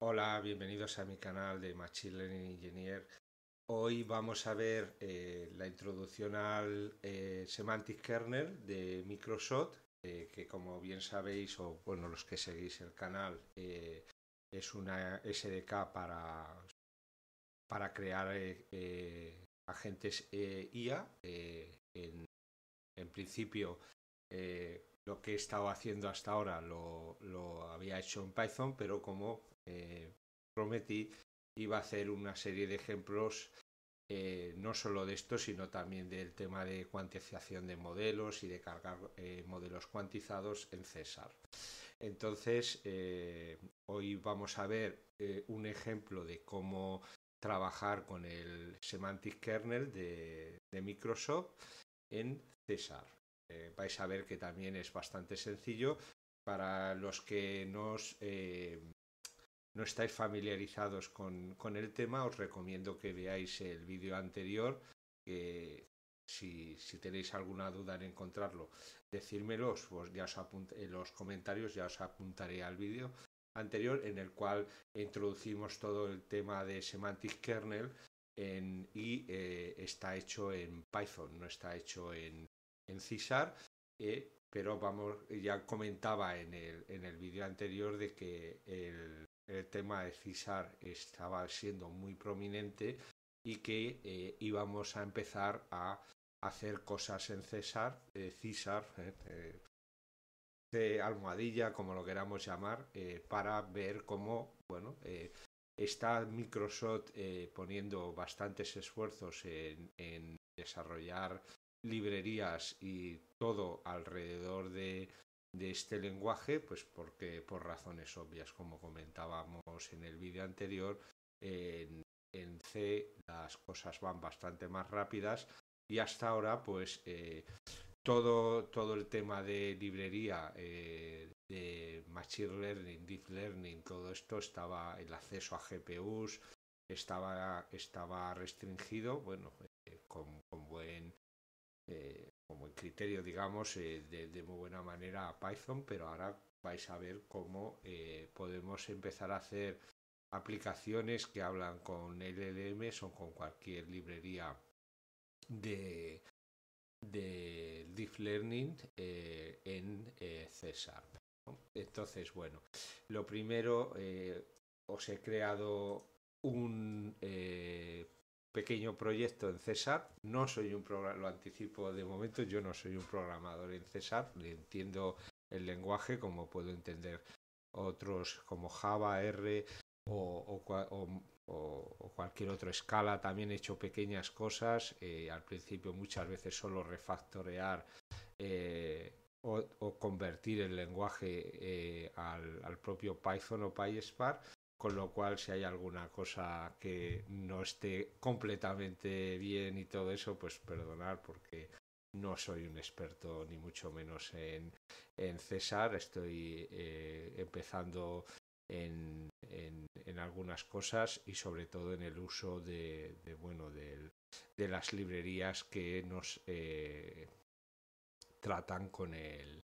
Hola, bienvenidos a mi canal de Machine Learning Engineer. Hoy vamos a ver eh, la introducción al eh, Semantic Kernel de Microsoft, eh, que como bien sabéis, o bueno, los que seguís el canal, es una SDK para, crear agentes IA. En, principio, lo que he estado haciendo hasta ahora lo, lo, había hecho en Python, pero como eh, prometí, iba a hacer una serie de ejemplos eh, no solo de esto, sino también del tema de cuantificación de modelos y de cargar eh, modelos cuantizados en César. Entonces, hoy vamos a ver un ejemplo de cómo trabajar con el Semantic Kernel de, de Microsoft en César. vais a ver que también es bastante sencillo para los que nos no estáis familiarizados con, el tema, os recomiendo que veáis el vídeo anterior. si, tenéis alguna duda en encontrarlo, decírmelos, ya en los comentarios ya os apuntaré al vídeo anterior en el cual introducimos todo el tema de semantic kernel y eh, está hecho en Python, no está hecho en, en CISAR, eh, pero vamos, ya comentaba en el, en el vídeo anterior de que el, el tema de CISAR estaba siendo muy prominente y que eh, íbamos a empezar a hacer cosas en César, eh, César, eh, de almohadilla, como lo queramos llamar, para ver cómo, bueno, está Microsoft poniendo bastantes esfuerzos en desarrollar librerías y todo alrededor de de este lenguaje, pues porque por razones obvias, como comentábamos en el vídeo anterior, en, C las cosas van bastante más rápidas y hasta ahora pues eh, todo, todo el tema de librería, eh, de Machine Learning, Deep Learning, todo esto estaba, el acceso a GPUs estaba, estaba restringido, bueno, eh, con, buen como criterio, digamos, eh, de, muy buena manera a Python, pero ahora vais a ver cómo eh, podemos empezar a hacer aplicaciones que hablan con LLM, son con cualquier librería de, de Deep Learning eh, en César. Entonces, bueno, lo primero, os he creado un pequeño proyecto en César, No soy un lo anticipo de momento, yo no soy un programador en César, entiendo el lenguaje como puedo entender otros como Java, R o, cualquier otra escala. También he hecho pequeñas cosas, eh, al principio muchas veces solo refactorear. Eh, o, convertir el lenguaje eh, al, propio Python o PySpark con lo cual si hay alguna cosa que no esté completamente bien y todo eso, pues perdonar porque no soy un experto ni mucho menos en, César, estoy eh, empezando en, algunas cosas y sobre todo en el uso de, bueno, de, de, las librerías que nos eh, tratan con el,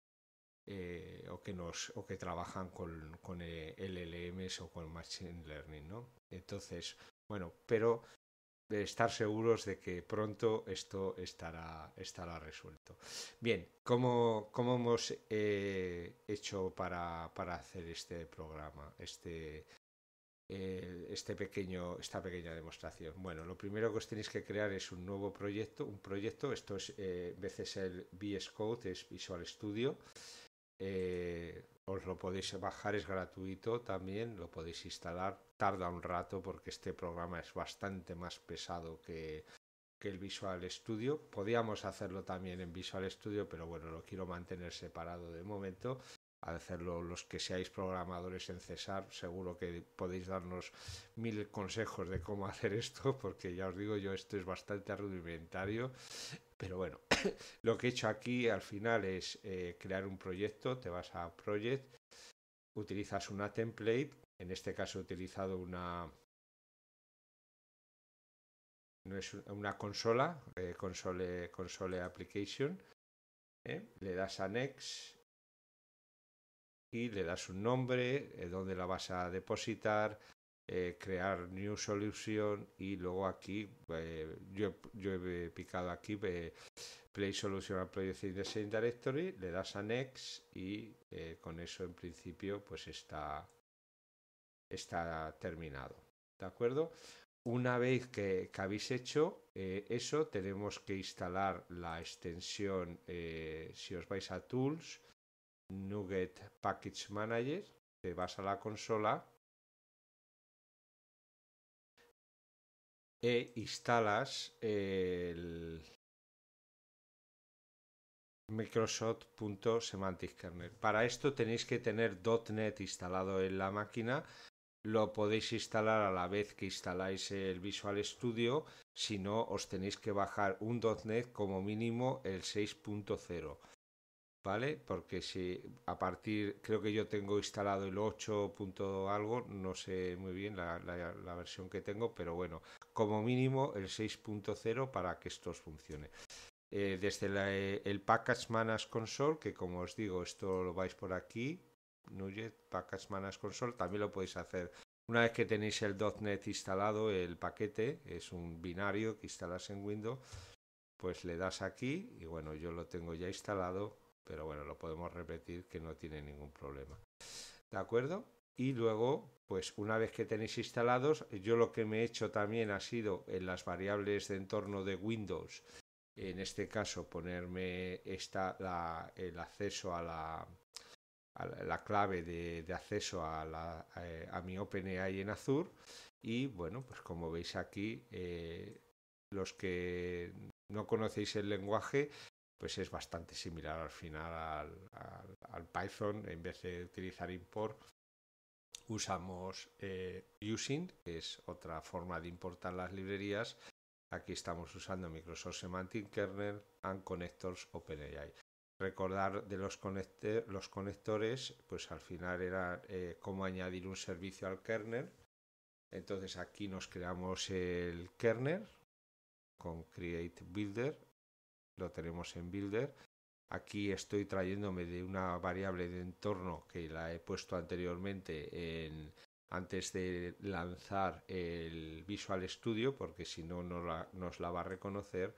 eh, o, que nos, o que trabajan con, con eh, LLMs o con Machine Learning, ¿no? Entonces, bueno, pero estar seguros de que pronto esto estará, estará resuelto. Bien, ¿cómo, cómo hemos eh, hecho para, para, hacer este programa, este, este pequeño, esta pequeña demostración? Bueno, lo primero que os tenéis que crear es un nuevo proyecto, un proyecto, esto es eh, veces el VS Code, es Visual Studio, eh, os lo podéis bajar, es gratuito también, lo podéis instalar. Tarda un rato porque este programa es bastante más pesado que, que el Visual Studio. Podíamos hacerlo también en Visual Studio, pero bueno, lo quiero mantener separado de momento. A hacerlo los que seáis programadores en César, seguro que podéis darnos mil consejos de cómo hacer esto, porque ya os digo yo, esto es bastante rudimentario, pero bueno, lo que he hecho aquí al final es eh, crear un proyecto, te vas a Project, utilizas una template, en este caso he utilizado una... es una consola, eh, console, console application. Eh, le das a Next, y le das un nombre, donde eh, dónde la vas a depositar, eh, crear new solution y luego aquí, eh, yo, he picado aquí play solution al project in the directory, le das a next y con eso en principio pues está, está terminado. ¿De acuerdo? Una vez que habéis hecho eso, tenemos que instalar la extensión, si os vais a Tools, Nuget Package Manager, te vas a la consola e instalas el microsoft.semanticKernel. Para esto tenéis que tener .NET instalado en la máquina. Lo podéis instalar a la vez que instaláis el Visual Studio, si no os tenéis que bajar un .NET como mínimo el 6.0. ¿vale? Porque si a partir, creo que yo tengo instalado el 8. algo, no sé muy bien la, versión que tengo, pero bueno, como mínimo el 6.0 para que esto funcione. Eh, desde eh, el Package manager Console, que como os digo, esto lo vais por aquí, Nuget, Package manager Console, también lo podéis hacer. Una vez que tenéis el .NET instalado, el paquete es un binario que instalas en Windows, pues le das aquí y bueno, yo lo tengo ya instalado pero bueno, lo podemos repetir que no tiene ningún problema. ¿De acuerdo? Y luego, pues una vez que tenéis instalados, yo lo que me he hecho también ha sido en las variables de entorno de Windows, en este caso ponerme la, el acceso a la, clave de, acceso eh, a, mi OpenAI en Azure. Y bueno, pues como veis aquí, eh, los que no conocéis el lenguaje, pues es bastante similar al final al, Python. En vez de utilizar import, usamos eh, using, que es otra forma de importar las librerías. Aquí estamos usando Microsoft Semantic Kernel and Connectors OpenAI. Recordar de los, los conectores, pues al final era eh, cómo añadir un servicio al kernel. Entonces aquí nos creamos el kernel con Create Builder lo tenemos en Builder. Aquí estoy trayéndome de una variable de entorno que la he puesto anteriormente antes de lanzar el Visual Studio, porque si no, no nos la va a reconocer.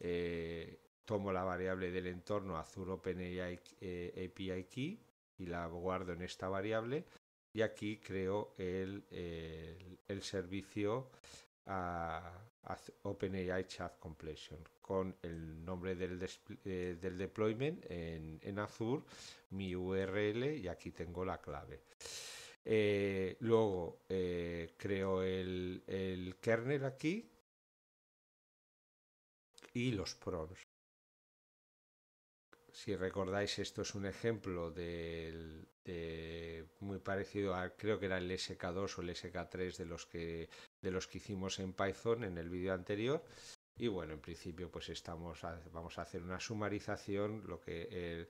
Eh, tomo la variable del entorno Azure Open eh, API Key y la guardo en esta variable. Y aquí creo el, el servicio a, OpenAI Chat Completion con el nombre del, eh, deployment en, en, Azure, mi URL y aquí tengo la clave. Eh, luego eh, creo el, kernel aquí y los prompts si recordáis, esto es un ejemplo de, muy parecido a, creo que era el SK2 o el SK3 de los que de los que hicimos en Python en el vídeo anterior. Y bueno, en principio pues estamos vamos a hacer una sumarización, lo que el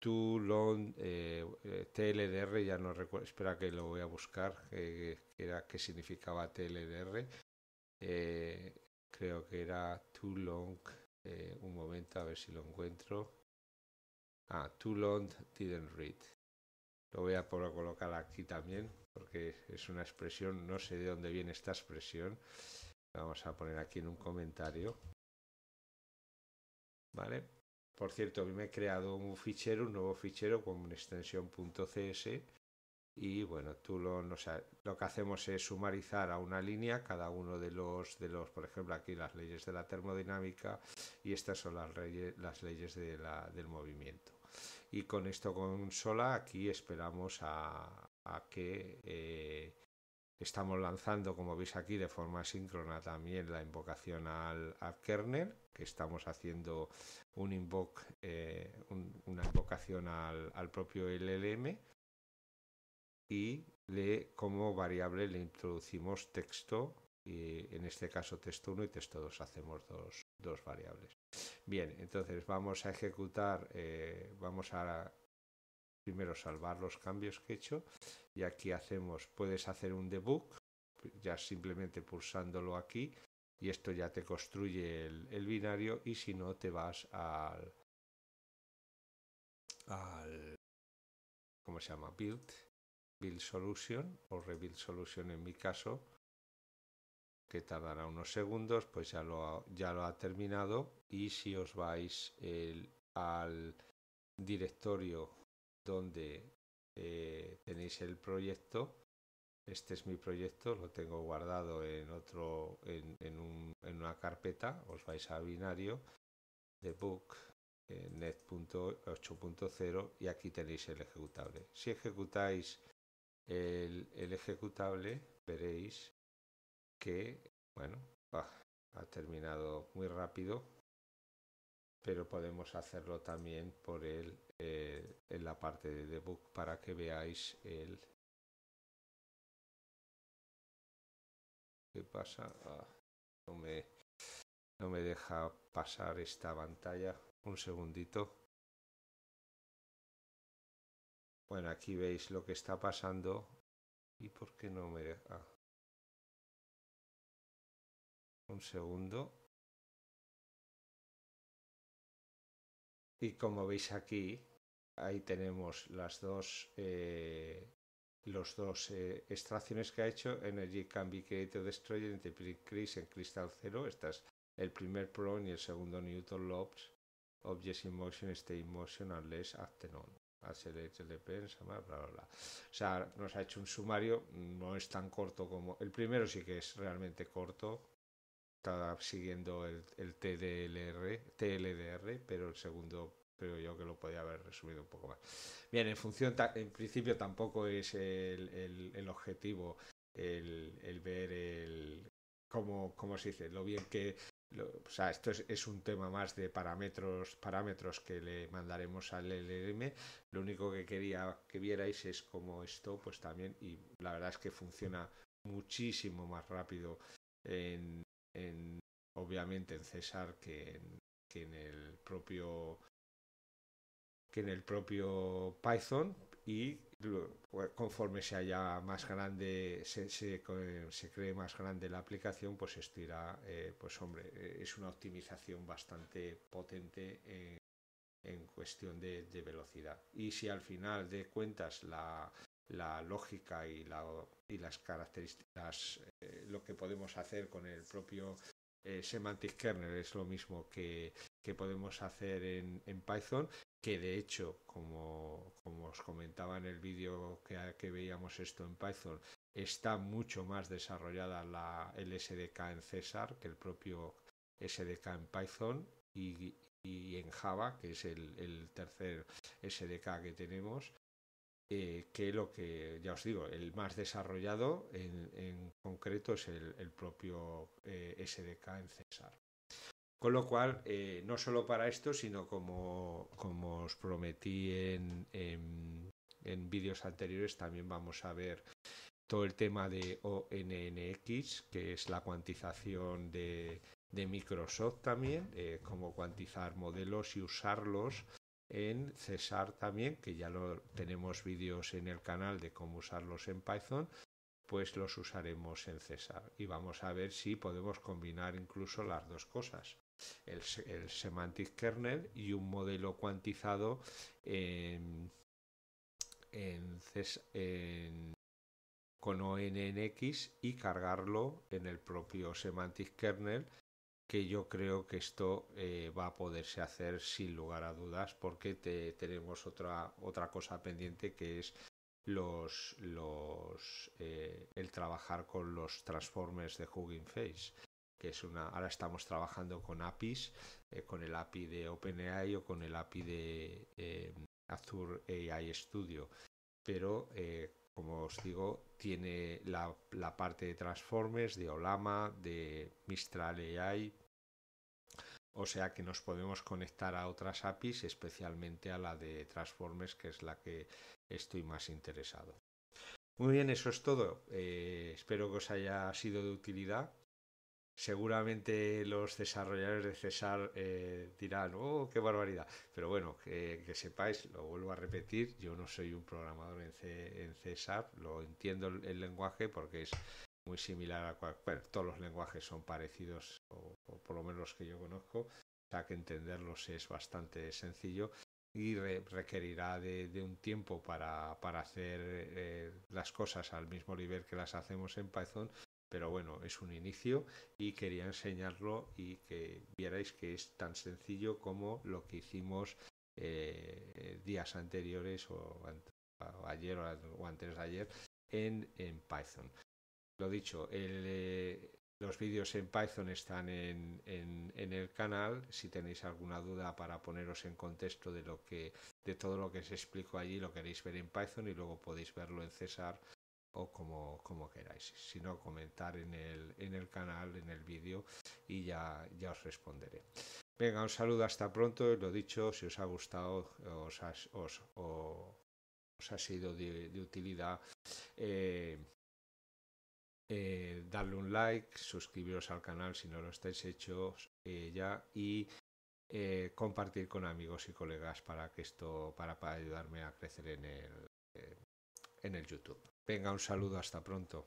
too long eh, eh, TLDR, ya no recuerdo, espera que lo voy a buscar, que era qué significaba TLDR. Eh, creo que era too long, un momento a ver si lo encuentro. Ah, too long didn't read. Lo voy a colocar aquí también porque es una expresión, no sé de dónde viene esta expresión. vamos a poner aquí en un comentario. ¿Vale? Por cierto, mí me he creado un fichero, un nuevo fichero con una extensión .cs y bueno, tú lo, que hacemos es sumarizar a una línea cada uno de los, de los, por ejemplo, aquí las leyes de la termodinámica y estas son las, leyes, las leyes del movimiento. Y con esto consola aquí esperamos a, a que eh, estamos lanzando, como veis aquí, de forma síncrona también la invocación al, kernel, que estamos haciendo un eh, una invocación al, propio LLM y le, como variable le introducimos texto, y en este caso texto 1 y texto 2, hacemos dos, variables. Bien, entonces vamos a ejecutar, eh, vamos a primero salvar los cambios que he hecho y aquí hacemos, puedes hacer un debug ya simplemente pulsándolo aquí y esto ya te construye el, binario y si no te vas al, ¿cómo se llama? build build solution o rebuild solution en mi caso que tardará unos segundos pues ya lo ha, ya lo ha terminado y si os vais al directorio donde eh, tenéis el proyecto. Este es mi proyecto, lo tengo guardado en otro, en, una carpeta. Os vais a binario, debug, eh, net.8.0 y aquí tenéis el ejecutable. Si ejecutáis el, ejecutable, veréis que, bueno, ha terminado muy rápido pero podemos hacerlo también por él eh, en la parte de debug para que veáis el... ¿Qué pasa? Ah, no, me, no me deja pasar esta pantalla. Un segundito. Bueno, aquí veis lo que está pasando. ¿Y por qué no me deja? Un segundo. Y como veis aquí, ahí tenemos las dos, eh, los dos eh, extracciones que ha hecho. Energy can be created or destroyed crisis en Crystal Zero. estas es el primer PRON y el segundo Newton Lobs. Objects in motion stay in motion unless acted on. Bla, bla, bla. O sea, nos ha hecho un sumario, no es tan corto como... El primero sí que es realmente corto, siguiendo el, el TDLR, TLDR, pero el segundo creo yo que lo podía haber resumido un poco más. Bien, en función, en principio tampoco es el, el, objetivo el, ver el cómo, cómo, se dice, lo bien que o sea, esto es, es, un tema más de parámetros, parámetros que le mandaremos al LLM. Lo único que quería que vierais es como esto, pues también, y la verdad es que funciona muchísimo más rápido en, obviamente en César que en, el propio que en el propio Python y pues, conforme se haya más grande se, se, cree más grande la aplicación pues esto eh, pues hombre eh, es una optimización bastante potente en, cuestión de, velocidad y si al final de cuentas la, la lógica y la y las características, eh, lo que podemos hacer con el propio eh, semantic kernel es lo mismo que, que podemos hacer en, Python, que de hecho, como, os comentaba en el vídeo que, veíamos esto en Python, está mucho más desarrollada la, el SDK en César que el propio SDK en Python y, en Java, que es el, el tercer SDK que tenemos. Eh, que lo que, ya os digo, el más desarrollado en, concreto es el, propio eh, SDK en César. Con lo cual, eh, no solo para esto, sino como, como os prometí en, en, vídeos anteriores, también vamos a ver todo el tema de ONNX, que es la cuantización de, Microsoft también, cómo cuantizar modelos y usarlos en César también, que ya lo tenemos vídeos en el canal de cómo usarlos en Python, pues los usaremos en César y vamos a ver si podemos combinar incluso las dos cosas. El, semantic kernel y un modelo cuantizado con ONNX y cargarlo en el propio semantic kernel que yo creo que esto eh, va a poderse hacer sin lugar a dudas porque tenemos otra, otra cosa pendiente que es los, los eh, el trabajar con los transformers de Hugging Face que es una ahora estamos trabajando con APIs eh, con el API de OpenAI o con el API de Azure AI Studio pero como os digo, tiene la, parte de Transformers, de Olama, de Mistral AI. O sea que nos podemos conectar a otras APIs, especialmente a la de Transformers, que es la que estoy más interesado. Muy bien, eso es todo. Eh, espero que os haya sido de utilidad seguramente los desarrolladores de César eh, dirán, oh, qué barbaridad. Pero bueno, que, sepáis, lo vuelvo a repetir, yo no soy un programador en, César, lo entiendo el, lenguaje porque es muy similar a todos los lenguajes son parecidos, o, por lo menos los que yo conozco, o sea que entenderlos es bastante sencillo y requerirá de, un tiempo para, hacer eh, las cosas al mismo nivel que las hacemos en Python pero bueno, es un inicio y quería enseñarlo y que vierais que es tan sencillo como lo que hicimos eh, días anteriores o, ayer o antes de ayer en, Python. Lo dicho, eh, los vídeos en Python están en, el canal. Si tenéis alguna duda para poneros en contexto de de todo lo que se explico allí, lo queréis ver en Python y luego podéis verlo en César o como, como queráis. sino comentar en el, en el canal, en el vídeo y ya, ya os responderé. Venga, un saludo, hasta pronto. Lo dicho, si os ha gustado, os, ha, os, o, os ha sido de, utilidad, eh, eh, darle un like, suscribiros al canal si no lo estáis hecho eh, ya y compartir con amigos y colegas para que esto para, para ayudarme a crecer en el en el YouTube. Venga, un saludo, hasta pronto.